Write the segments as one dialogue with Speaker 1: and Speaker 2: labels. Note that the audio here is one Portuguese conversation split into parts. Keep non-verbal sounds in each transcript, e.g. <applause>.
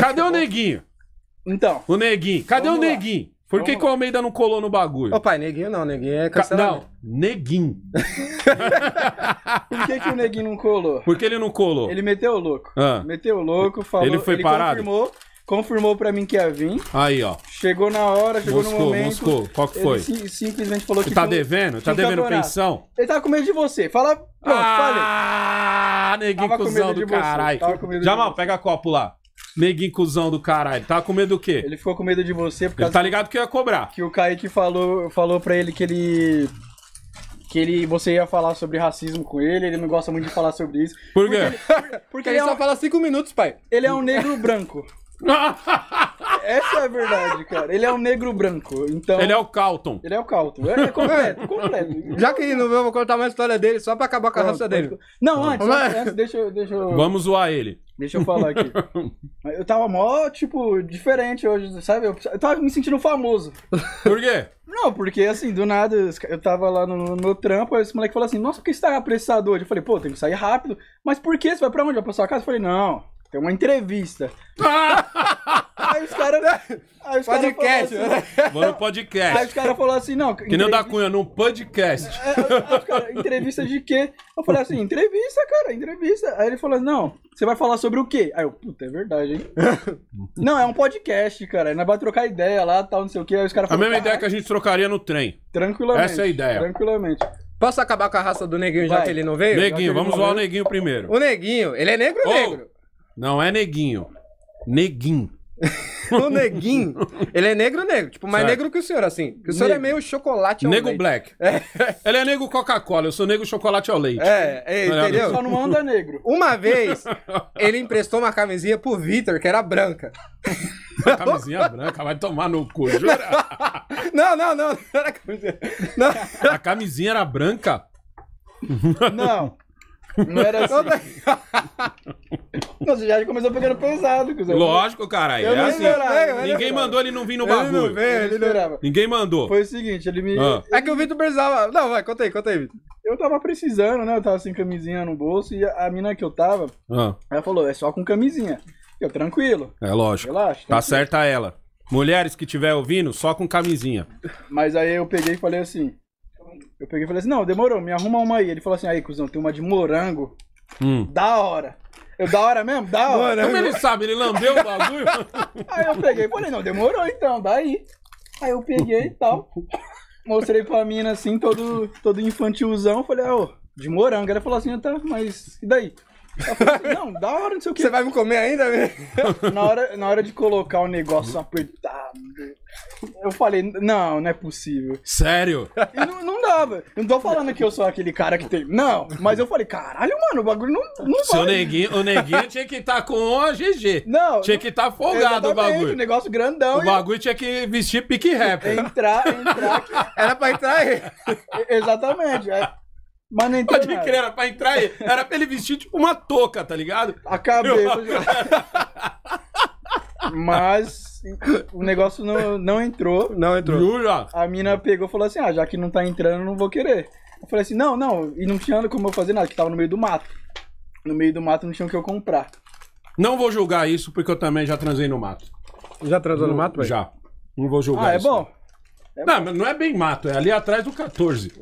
Speaker 1: Cadê o neguinho? Então. O neguinho. Cadê o neguinho? Lá. Por que, que o Almeida não colou no bagulho? Ô, pai, neguinho não, neguinho é cancelamento. Ca não, neguinho. <laughs> Por que, que o neguinho
Speaker 2: não colou? Por
Speaker 1: que ele não colou? Ele
Speaker 2: meteu o louco. Ah. Meteu o louco, falou. Ele foi ele parado. Confirmou, confirmou pra mim que ia vir. Aí, ó. Chegou na hora, chegou moscou, no momento. Moscou. Moscou. Qual que foi? Ele
Speaker 1: simplesmente falou que. Tá tinha, devendo? Tá devendo campeonato. pensão?
Speaker 2: Ele tava com medo de você. Fala. Pronto, ah, falei.
Speaker 1: Ah, neguinho, cuzão do caralho. Jamal, pega copo lá. Neguinho cuzão do caralho. Tava tá com medo do quê? Ele ficou com medo de você porque. Ele tá ligado que eu ia cobrar. Que o Kaique falou,
Speaker 2: falou pra ele que ele. Que ele, você ia falar sobre racismo com ele, ele não gosta muito de falar sobre isso. Por quê? Porque ele, porque ele, é só fala cinco minutos, pai. Ele é um negro branco. <laughs> Essa é a verdade, cara. Ele é um negro branco, então... Ele é o Calton. Ele é o Calton. É, é completo,
Speaker 1: <laughs> completo.
Speaker 2: Já que não eu vou contar uma história dele só pra acabar com a raça dele. Não, antes, antes, antes deixa, eu,
Speaker 1: deixa eu... Vamos zoar ele. Deixa eu falar aqui.
Speaker 2: <laughs> Eu tava mó, tipo, diferente hoje, sabe? Eu tava me sentindo famoso. Por quê? Não, porque assim, do nada, eu tava lá no, meu trampo, aí esse moleque falou assim, nossa, por que você tá apressado hoje? Eu falei, pô, tem que sair rápido. Mas por que? Você vai pra onde? Vai pra sua casa? Eu falei, não, tem uma entrevista. <laughs> Aí os caras. Né? podcast, cara assim,
Speaker 1: né? Mano, podcast. Aí os caras
Speaker 2: falaram assim, não. Que
Speaker 1: entrevista... nem o da Cunha, num podcast. É, aí, aí cara, entrevista de quê? Eu falei assim,
Speaker 2: entrevista, cara, entrevista. Aí ele falou, assim, não, você vai falar sobre o quê? Aí eu, puta, é verdade, hein? <laughs> não, é um podcast, cara. Nós vai trocar ideia lá, tal, não sei o quê. Aí os caras falaram. A
Speaker 1: mesma ideia que a gente trocaria no trem. Tranquilamente. Essa é a ideia. Tranquilamente. Posso acabar com a raça do neguinho vai. já que ele não veio? Neguinho, vamos zoar o neguinho primeiro. O neguinho, ele é negro ou oh, negro? Não é neguinho. Neguinho. <laughs> o neguinho, ele é negro, negro. Tipo, mais certo. negro que o senhor, assim. o senhor negro. é meio chocolate ao negro leite. black. É. Ele é negro Coca-Cola, eu sou negro chocolate ao leite. É, é entendeu? Só não anda negro. Uma vez, ele emprestou uma camisinha pro Vitor, que era branca. Uma camisinha branca, vai tomar no cu, jura? <laughs> Não, não, não. não, camisinha. não. A camisinha era branca? Não. Não era assim.
Speaker 2: Não, <laughs> já começou pegando pesado, cuzão. Lógico,
Speaker 1: caralho. Eu É não assim. esperava, eu não Ninguém esperava. mandou ele não vir no Ele não bagulho. veio, ele não- Ninguém mandou. Foi o seguinte, ele me. Ah.
Speaker 2: É que o Vitor precisava. Não, vai, conta aí, conta aí, Vitor. Eu tava precisando, né? Eu tava sem camisinha no bolso e a mina que eu tava, Ah, ela falou, é só com camisinha. Eu, tranquilo,
Speaker 1: é lógico. relaxa. Tá certa ela. Mulheres que estiver ouvindo, só com camisinha.
Speaker 2: Mas aí eu peguei e falei assim: eu peguei e falei assim, não, demorou, me arruma uma aí. Ele falou assim, aí, cuzão, tem uma de morango. Hum. Da hora. Eu, da hora mesmo? Da hora. Como ele sabe? Ele lambeu o bagulho? <laughs> aí eu peguei e falei, não, demorou então, daí. Aí eu peguei e tal. Mostrei pra mina assim, todo, todo infantilzão. Falei, ó ah, ô, de morango. Ela falou assim, tá, mas e daí? Falei, assim, não, da hora, não sei o que. Você vai me comer ainda, velho? <laughs> Na hora, na hora de colocar o negócio apertado, eu falei, não, não é possível. Sério? E não, não, Não tô falando que eu sou aquele cara que tem. Não, mas eu falei, caralho, mano, o bagulho não,
Speaker 1: não Se vai. o neguinho, o neguinho tinha que estar tá com o GG. Não. Tinha que estar tá folgado o bagulho. O negócio grandão. O bagulho tinha que vestir pique rap. Entrar, entrar.
Speaker 2: Aqui. Era pra entrar aí. Exatamente. É. Mas não entrou. Pode crer, era pra entrar aí.
Speaker 1: Era pra ele vestir tipo uma touca, tá ligado? A cabeça. Eu... <laughs> Mas.
Speaker 2: <laughs> o negócio não, não entrou. Não entrou. Jura? A mina pegou e falou assim: ah, já que não tá entrando, não vou querer. Eu falei assim: não, não. E não tinha como eu fazer nada, que tava no meio do mato. No meio do mato não tinha o que eu comprar.
Speaker 1: Não vou julgar isso, porque eu também já transei no mato. Já transou no, mato, velho? Já. Não vou julgar ah, é isso. Bom. É não, não é bem mato, é ali atrás do 14. <laughs>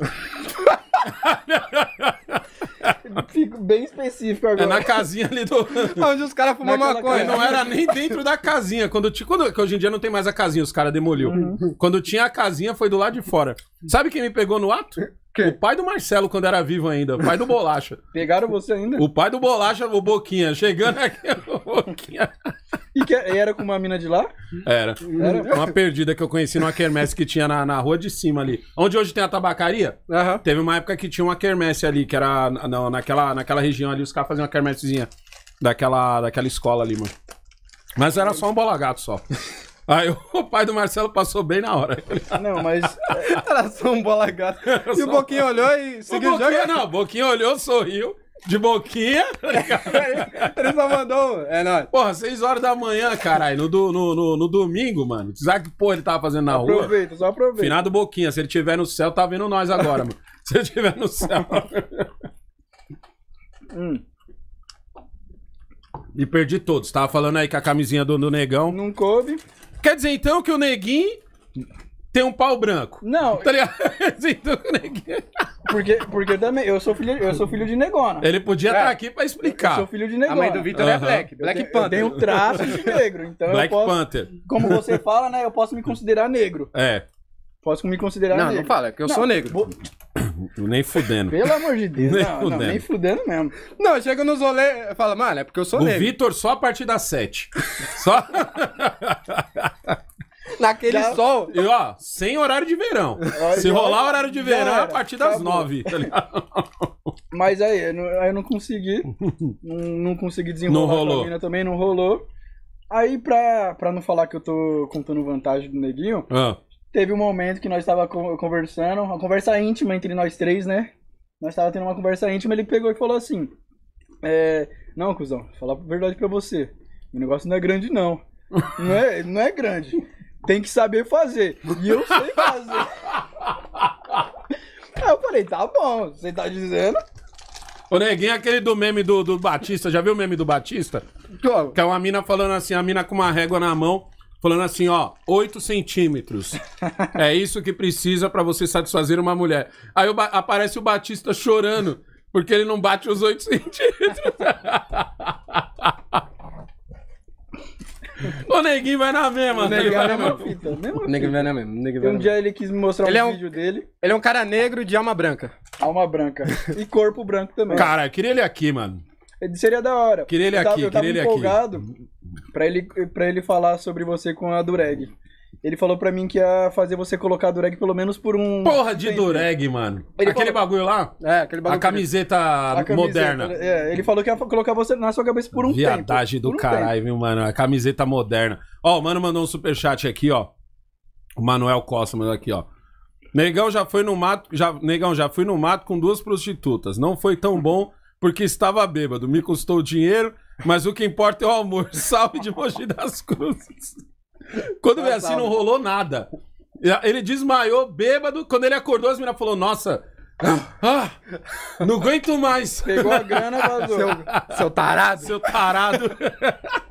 Speaker 1: <laughs> Fico
Speaker 2: bem específico é agora. É na casinha
Speaker 1: ali do. <laughs> Onde os caras fumam maconha. Não era nem dentro da casinha. Quando, tinha, quando que hoje em dia não tem mais a casinha, os caras demoliu. Uhum. Quando tinha a casinha, foi do lado de fora. Sabe quem me pegou no ato? Quem? O pai do Marcelo, quando era vivo ainda. O pai do Bolacha. Pegaram você ainda? O pai do Bolacha, o Boquinha. Chegando aqui, <laughs> o Boquinha. E, que, e era com uma mina de lá? Era. Era uma perdida que eu conheci numa quermesse que tinha na, na rua de cima ali. Onde hoje tem a tabacaria, teve uma época que tinha uma quermesse ali, que era na- naquela, naquela região ali, os caras faziam uma quermessezinha daquela, daquela escola ali, mano. Mas era só um bola gato só. <laughs> Aí o pai do Marcelo passou bem na hora. Não, mas era só um bola gato. E o Boquinho olhou e seguiu o jogo. não, o Boquinho olhou, sorriu. De boquinha? <laughs> Ele só mandou. É nóis. Porra, 6 horas da manhã, caralho. No, do, no, no, no domingo, mano. Será que porra ele tava fazendo na aproveita, rua?
Speaker 2: Aproveita, só aproveita.
Speaker 1: do Boquinha, se ele tiver no céu, tá vendo nós agora, mano. <laughs> Se ele tiver no céu. hum. E perdi todos. Tava falando aí com a camisinha do, do negão. Não coube. Quer dizer então que o neguinho tem um pau branco. Não. Tá ligado? <laughs> então, o neguinho. Porque, porque eu também, eu sou filho, eu sou filho de negona. Ele podia estar tá é. tá aqui pra explicar. Eu sou filho de negona. A mãe do Vitor uhum. é Black, Black eu Panther. Tem um traço de negro, então Black posso, Panther.
Speaker 2: Como você fala, né, eu posso me considerar negro. É. Posso me considerar não, negro. Não, não
Speaker 1: fala, é que eu não, sou negro. <coughs> Nem fudendo. Pelo amor de Deus. nem não, fudendo. Não, nem fudendo mesmo. Não, chega nos olhos e fala, mano, é porque eu sou o negro. O Vitor só a partir das 7. só. <laughs> naquele Já... sol. E ó, sem horário de verão. Ai, Se rolar horário de verão, é a partir das nove, tá ligado?
Speaker 2: <laughs> Mas aí, eu não, eu não consegui. <laughs> não, não, consegui desenrolar não rolou. a também, não rolou. Aí, pra, pra não falar que eu tô contando vantagem do neguinho, ah. teve um momento que nós tava conversando, uma conversa íntima entre nós três, né? Nós tava tendo uma conversa íntima, ele pegou e falou assim: é, Não, cuzão, falar a verdade pra você. O negócio não é grande, não. Não é, não é grande tem que saber fazer. E eu sei fazer. <laughs> Aí eu falei, tá bom, você tá dizendo.
Speaker 1: Ô neguinho, aquele do meme do, do Batista, já viu o meme do Batista? Claro. Que é uma mina falando assim, a mina com uma régua na mão, falando assim, ó, 8 centímetros. <laughs> é isso que precisa para você satisfazer uma mulher. Aí o aparece o Batista chorando, porque ele não bate os 8 centímetros. <laughs> <laughs> o neguinho vai na mesma. O tá neguinho vai na mesma o neguinho vai na mesma. Vai um dia
Speaker 2: ele quis me mostrar ele um, é um vídeo dele. Ele é um cara negro de alma branca. Alma branca. E corpo branco também. Cara, eu queria
Speaker 1: ele aqui, mano.
Speaker 2: Ele seria da hora. Queria ele eu tava, aqui, eu tava queria empolgado ele aqui. Pra ele, pra ele falar sobre você com a Dureg. Ele falou pra mim que ia fazer você colocar dureg pelo menos por um. Porra de dureg,
Speaker 1: mano. Ele aquele falou...
Speaker 2: bagulho lá? É, aquele bagulho. A camiseta, a camiseta moderna. É, ele falou que ia colocar você na sua cabeça por um Viadagem tempo.
Speaker 1: Viadagem do um caralho, viu, mano? A camiseta moderna. Ó, o mano mandou um superchat aqui, ó. O Manuel Costa mandou aqui, ó. Negão já foi no mato, já, negão já fui no mato com duas prostitutas. Não foi tão bom porque estava bêbado. Me custou dinheiro, mas o que importa é o amor. <laughs> Salve de Mogi das Cruzes. Quando veio assim, não rolou nada. Ele desmaiou bêbado. Quando ele acordou, as meninas falaram: Nossa, ah, ah, não aguento mais. Pegou a grana, vazou. Seu, seu tarado. Seu tarado. <laughs>